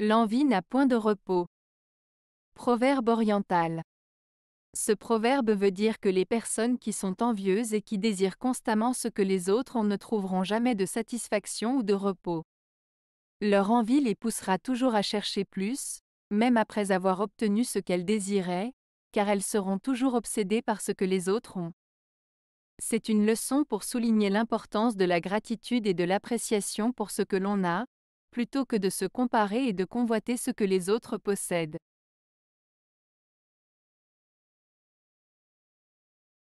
L'envie n'a point de repos. Proverbe oriental. Ce proverbe veut dire que les personnes qui sont envieuses et qui désirent constamment ce que les autres ont ne trouveront jamais de satisfaction ou de repos. Leur envie les poussera toujours à chercher plus, même après avoir obtenu ce qu'elles désiraient, car elles seront toujours obsédées par ce que les autres ont. C'est une leçon pour souligner l'importance de la gratitude et de l'appréciation pour ce que l'on a, plutôt que de se comparer et de convoiter ce que les autres possèdent.